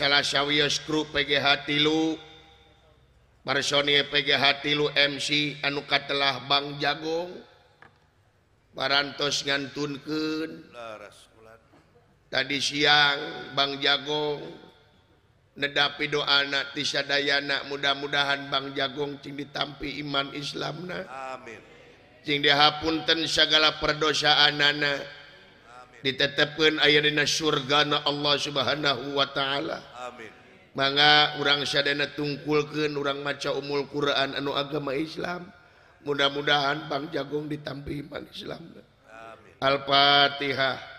wihati luoni PGhati lu MC anuka telah Bang Jagung Barantos nganun ke tadi siang Bang Jago nedapi doa anak tisadayana mudah-mudahan Bang Jago cibittampi iman Islam nah pun ten segala perdosaan anak kita ditetapkan ayadina surgano Allah subhanahu Wa Ta'ala manga orang sadhana tungkulken orang maca Umul Quran anu agama Islam mudah-mudahan Bang Jagung ditampmpi man Islam alpatihaha